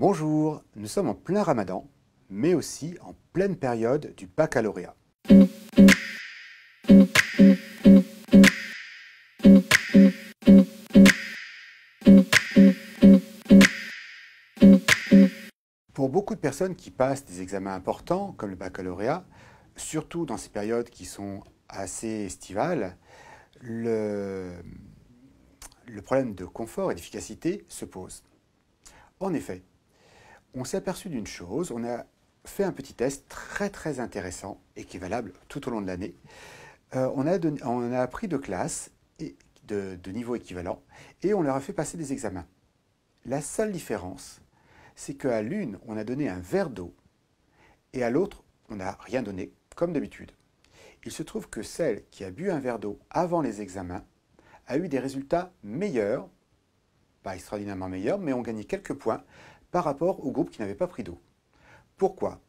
Bonjour, nous sommes en plein ramadan, mais aussi en pleine période du baccalauréat. Pour beaucoup de personnes qui passent des examens importants comme le baccalauréat, surtout dans ces périodes qui sont assez estivales, le, problème de confort et d'efficacité se pose. En effet, on s'est aperçu d'une chose, on a fait un petit test très très intéressant et tout au long de l'année. Euh, on, a on a appris deux classes et de, de niveau équivalent et on leur a fait passer des examens. La seule différence, c'est qu'à l'une, on a donné un verre d'eau et à l'autre, on n'a rien donné, comme d'habitude. Il se trouve que celle qui a bu un verre d'eau avant les examens a eu des résultats meilleurs, pas extraordinairement meilleurs, mais ont gagné quelques points par rapport au groupe qui n'avait pas pris d'eau. Pourquoi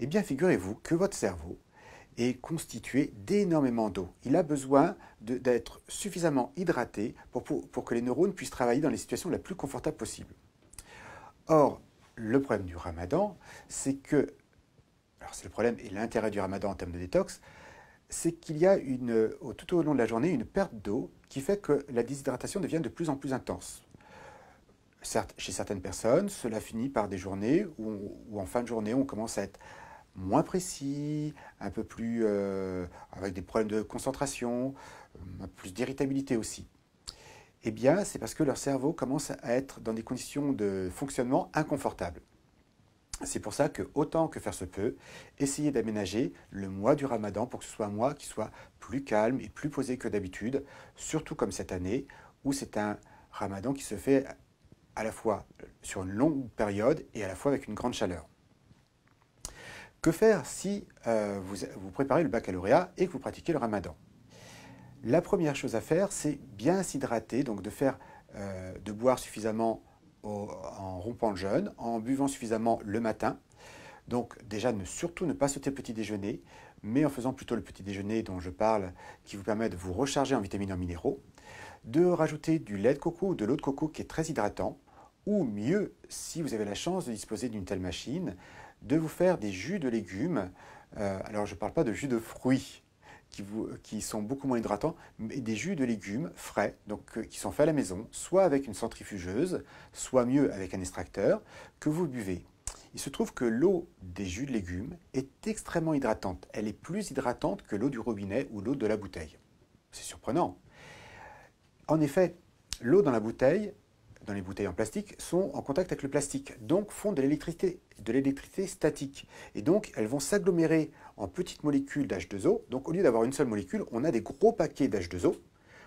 Eh bien, figurez-vous que votre cerveau est constitué d'énormément d'eau. Il a besoin d'être suffisamment hydraté pour, que les neurones puissent travailler dans les situations la plus confortables possibles. Or, le problème du ramadan, c'est que, alors c'est le problème et l'intérêt du ramadan en termes de détox, c'est qu'il y a une, tout au long de la journée une perte d'eau qui fait que la déshydratation devient de plus en plus intense certes, chez certaines personnes, cela finit par des journées où, en fin de journée, on commence à être moins précis, un peu plus euh, avec des problèmes de concentration, euh, plus d'irritabilité aussi. Eh bien, c'est parce que leur cerveau commence à être dans des conditions de fonctionnement inconfortables. C'est pour ça que, autant que faire se peut, essayez d'aménager le mois du ramadan pour que ce soit un mois qui soit plus calme et plus posé que d'habitude, surtout comme cette année où c'est un ramadan qui se fait à la fois sur une longue période et à la fois avec une grande chaleur. Que faire si euh, vous, préparez le baccalauréat et que vous pratiquez le ramadan La première chose à faire, c'est bien s'hydrater, donc de, faire, euh, de boire suffisamment en rompant le jeûne, en buvant suffisamment le matin. Donc déjà, ne, surtout ne pas sauter le petit déjeuner, mais en faisant plutôt le petit déjeuner dont je parle, qui vous permet de vous recharger en vitamines et en minéraux, de rajouter du lait de coco ou de l'eau de coco qui est très hydratant, ou mieux, si vous avez la chance de disposer d'une telle machine, de vous faire des jus de légumes. Euh, alors je ne parle pas de jus de fruits, qui, vous, qui, sont beaucoup moins hydratants, mais des jus de légumes frais, donc euh, qui sont faits à la maison, soit avec une centrifugeuse, soit mieux avec un extracteur, que vous buvez. Il se trouve que l'eau des jus de légumes est extrêmement hydratante. Elle est plus hydratante que l'eau du robinet ou l'eau de la bouteille. C'est surprenant. En effet, l'eau dans la bouteille dans les bouteilles en plastique sont en contact avec le plastique, donc font de l'électricité, de l'électricité statique. Et donc elles vont s'agglomérer en petites molécules d'H2O. Donc au lieu d'avoir une seule molécule, on a des gros paquets d'H2O.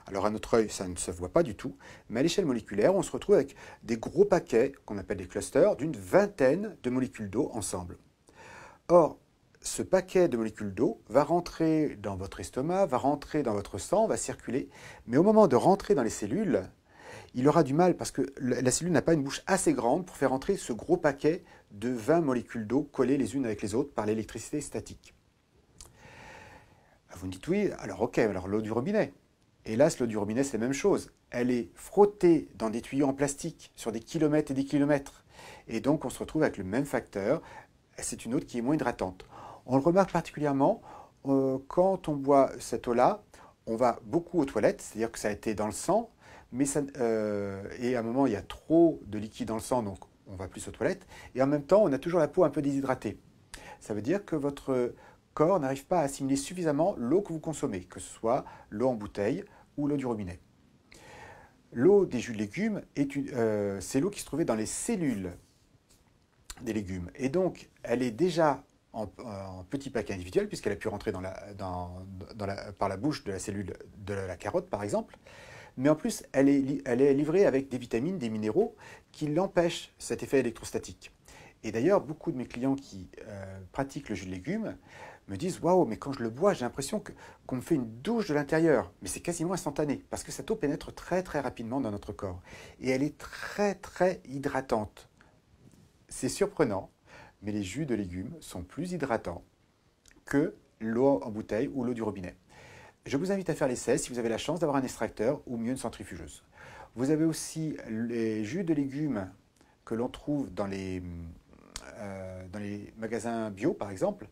Alors à notre œil, ça ne se voit pas du tout, mais à l'échelle moléculaire, on se retrouve avec des gros paquets qu'on appelle des clusters d'une vingtaine de molécules d'eau ensemble. Or, ce paquet de molécules d'eau va rentrer dans votre estomac, va rentrer dans votre sang, va circuler, mais au moment de rentrer dans les cellules, il aura du mal parce que la cellule n'a pas une bouche assez grande pour faire entrer ce gros paquet de 20 molécules d'eau collées les unes avec les autres par l'électricité statique. Bah, vous me dites oui, alors ok, alors l'eau du robinet. Hélas, l'eau du robinet, c'est la même chose. Elle est frottée dans des tuyaux en plastique sur des kilomètres et des kilomètres. Et donc, on se retrouve avec le même facteur. C'est une eau qui est moins hydratante. On le remarque particulièrement euh, quand on boit cette eau-là. On va beaucoup aux toilettes, c'est-à-dire que ça a été dans le sang, mais euh, et à un moment, il y a trop de liquide dans le sang, donc on va plus aux toilettes. Et en même temps, on a toujours la peau un peu déshydratée. Ça veut dire que votre corps n'arrive pas à assimiler suffisamment l'eau que vous consommez, que ce soit l'eau en bouteille ou l'eau du robinet. L'eau des jus de légumes, euh, c'est l'eau qui se trouvait dans les cellules des légumes. Et donc, elle est déjà en, en petits paquets individuels, puisqu'elle a pu rentrer dans la, par la bouche de la cellule de la carotte, par exemple mais en plus, elle est, livrée avec des vitamines, des minéraux, qui l'empêchent cet effet électrostatique. Et d'ailleurs, beaucoup de mes clients qui euh, pratiquent le jus de légumes me disent Waouh, mais quand je le bois, j'ai l'impression qu'on me fait une douche de l'intérieur. Mais c'est quasiment instantané, parce que cette eau pénètre très très rapidement dans notre corps. Et elle est très très hydratante. C'est surprenant, mais les jus de légumes sont plus hydratants que l'eau en bouteille ou l'eau du robinet. Je vous invite à faire l'essai si vous avez la chance d'avoir un extracteur ou mieux une centrifugeuse. Vous avez aussi les jus de légumes que l'on trouve dans les, euh, magasins bio, par exemple.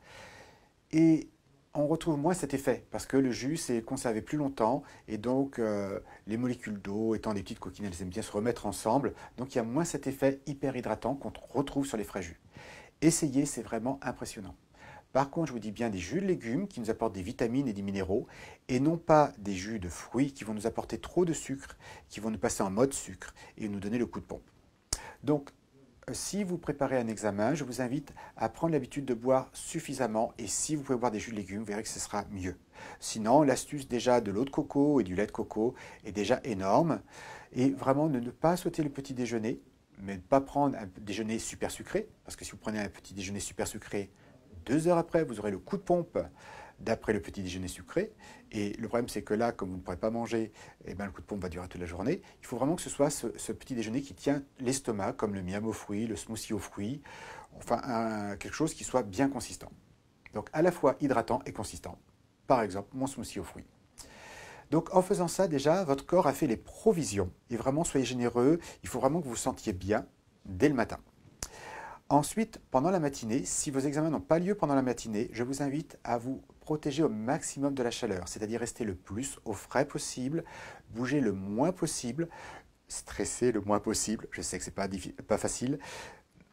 Et on retrouve moins cet effet parce que le jus s'est conservé plus longtemps et donc euh, les molécules d'eau étant des petites coquines, elles aiment bien se remettre ensemble. Donc il y a moins cet effet hyper hydratant qu'on retrouve sur les frais jus. Essayez, c'est vraiment impressionnant. Par contre, je vous dis bien des jus de légumes qui nous apportent des vitamines et des minéraux, et non pas des jus de fruits qui vont nous apporter trop de sucre, qui vont nous passer en mode sucre et nous donner le coup de pompe. Donc, euh, si vous préparez un examen, je vous invite à prendre l'habitude de boire suffisamment et si vous pouvez boire des jus de légumes, vous verrez que ce sera mieux. Sinon, l'astuce déjà de l'eau de coco et du lait de coco est déjà énorme. Et vraiment, ne, pas souhaiter le petit déjeuner, mais ne pas prendre un déjeuner super sucré, parce que si vous prenez un petit déjeuner super sucré, deux heures après, vous aurez le coup de pompe d'après le petit déjeuner sucré. Et le problème, c'est que là, comme vous ne pourrez pas manger, et eh ben, le coup de pompe va durer toute la journée. Il faut vraiment que ce soit ce, petit déjeuner qui tient l'estomac, comme le miam au fruit, le smoothie aux fruits, enfin quelque chose qui soit bien consistant. Donc à la fois hydratant et consistant. Par exemple, mon smoothie aux fruits. Donc en faisant ça, déjà, votre corps a fait les provisions. Et vraiment, soyez généreux, il faut vraiment que vous vous sentiez bien dès le matin. Ensuite, pendant la matinée, si vos examens n'ont pas lieu pendant la matinée, je vous invite à vous protéger au maximum de la chaleur, c'est-à-dire rester le plus au frais possible, bouger le moins possible, stresser le moins possible, je sais que ce n'est pas, facile,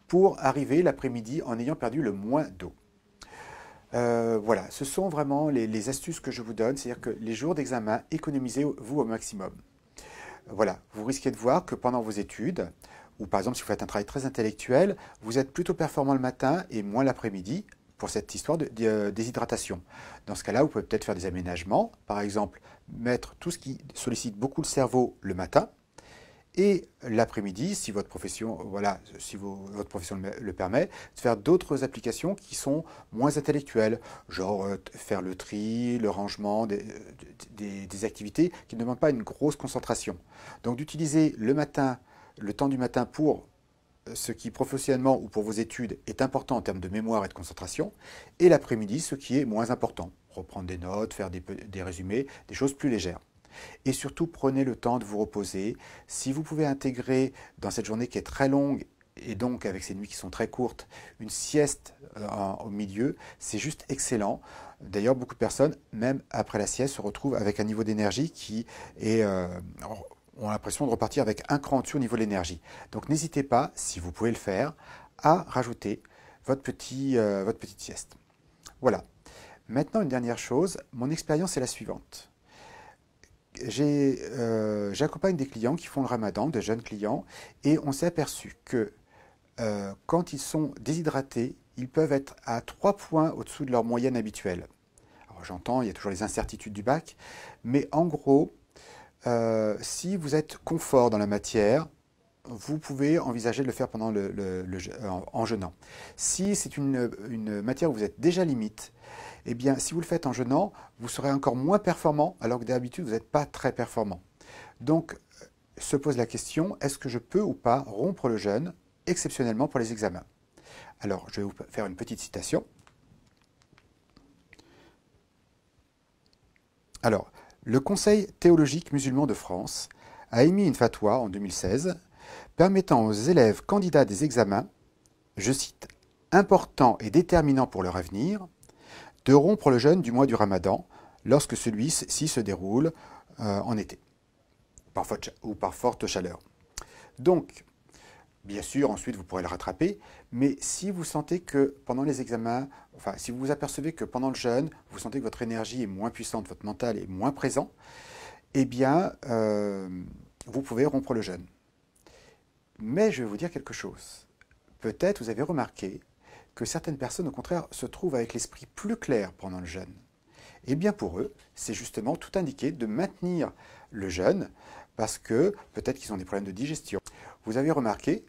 pour arriver l'après-midi en ayant perdu le moins d'eau. Euh, voilà, ce sont vraiment les, astuces que je vous donne, c'est-à-dire que les jours d'examen, économisez-vous au maximum. Voilà, vous risquez de voir que pendant vos études, ou par exemple, si vous faites un travail très intellectuel, vous êtes plutôt performant le matin et moins l'après-midi pour cette histoire de, euh, déshydratation. Dans ce cas-là, vous pouvez peut-être faire des aménagements. Par exemple, mettre tout ce qui sollicite beaucoup le cerveau le matin, et l'après-midi, si votre profession, voilà, si votre profession le, permet, de faire d'autres applications qui sont moins intellectuelles, genre euh, faire le tri, le rangement, euh, des, des activités qui ne demandent pas une grosse concentration. Donc d'utiliser le matin le temps du matin pour euh, ce qui professionnellement ou pour vos études est important en termes de mémoire et de concentration, et l'après-midi ce qui est moins important, reprendre des notes, faire des, résumés, des choses plus légères. Et surtout, prenez le temps de vous reposer. Si vous pouvez intégrer dans cette journée qui est très longue, et donc avec ces nuits qui sont très courtes, une sieste euh, au milieu, c'est juste excellent. D'ailleurs, beaucoup de personnes, même après la sieste, se retrouvent avec un niveau d'énergie qui est euh, ont l'impression de repartir avec un cran en dessous au niveau de l'énergie. Donc n'hésitez pas, si vous pouvez le faire, à rajouter votre, petit, euh, votre petite sieste. Voilà. Maintenant, une dernière chose, mon expérience est la suivante. Euh, j'accompagne des clients qui font le ramadan, de jeunes clients, et on s'est aperçu que euh, quand ils sont déshydratés, ils peuvent être à trois points au-dessous de leur moyenne habituelle. Alors j'entends, il y a toujours les incertitudes du bac, mais en gros, euh, si vous êtes confort dans la matière, vous pouvez envisager de le faire pendant le, euh, en, jeûnant. Si c'est une, matière où vous êtes déjà limite, eh bien, si vous le faites en jeûnant, vous serez encore moins performant, alors que d'habitude, vous n'êtes pas très performant. Donc, euh, se pose la question, est-ce que je peux ou pas rompre le jeûne, exceptionnellement pour les examens Alors, je vais vous faire une petite citation. Alors, le Conseil théologique musulman de France a émis une fatwa en 2016 permettant aux élèves candidats des examens, je cite, importants et déterminants pour leur avenir, de rompre le jeûne du mois du ramadan lorsque celui-ci se déroule euh, en été, par ou par forte chaleur. Donc, Bien sûr, ensuite, vous pourrez le rattraper, mais si vous sentez que pendant les examens, enfin, si vous vous apercevez que pendant le jeûne, vous sentez que votre énergie est moins puissante, votre mental est moins présent, eh bien, euh, vous pouvez rompre le jeûne. Mais je vais vous dire quelque chose. Peut-être vous avez remarqué que certaines personnes, au contraire, se trouvent avec l'esprit plus clair pendant le jeûne. Eh bien, pour eux, c'est justement tout indiqué de maintenir le jeûne, parce que peut-être qu'ils ont des problèmes de digestion. Vous avez remarqué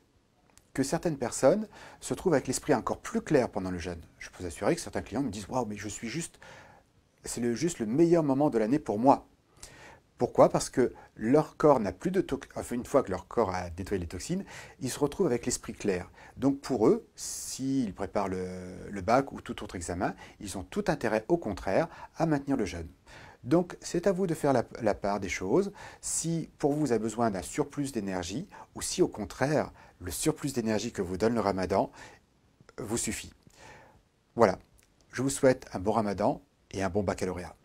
que certaines personnes se trouvent avec l'esprit encore plus clair pendant le jeûne. Je peux vous assurer que certains clients me disent Waouh, mais je suis juste. C'est le, juste le meilleur moment de l'année pour moi. Pourquoi Parce que leur corps n'a plus de toxines. Enfin, une fois que leur corps a détruit les toxines, ils se retrouvent avec l'esprit clair. Donc, pour eux, s'ils préparent le, bac ou tout autre examen, ils ont tout intérêt, au contraire, à maintenir le jeûne. Donc, c'est à vous de faire la, la part des choses. Si pour vous, vous avez besoin d'un surplus d'énergie, ou si au contraire, le surplus d'énergie que vous donne le ramadan vous suffit. Voilà, je vous souhaite un bon ramadan et un bon baccalauréat.